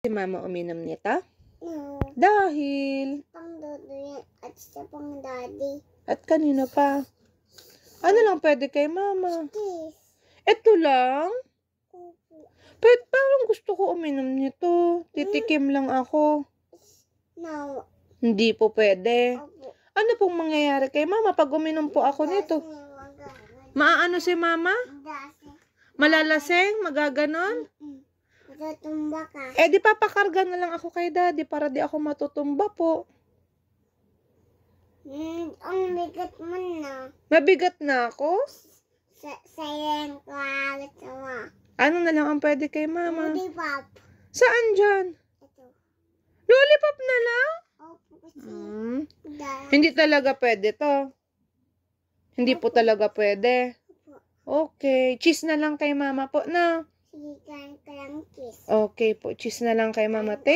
si mama uminom nito? No. Dahil? Pang at sa pang daddy. At kanino pa? Ano lang pwede kay mama? This. Ito lang? Pwede parang gusto ko uminom nito. Titikim lang ako. No. Hindi po pwede. Ano pong mangyayari kay mama pag uminom po ako nito? Maaano si mama? Malalaseng? Magaganon? Mm-mm. Tutumba ka. Eh, di papakarga na lang ako kay daddy para di ako matutumba po. Mm, ang bigat mo na. Mabigat na ako? sayang ko agatawa. Ano na lang ang pwede kay mama? Lollipop. Saan dyan? Ito. Lollipop na lang? Opo. Mm. Hindi talaga pwede to. Hindi Opo. po talaga pwede. Opo. Okay. Cheese na lang kay mama po na. Sige. Okay po, cheese na lang kay Mama T.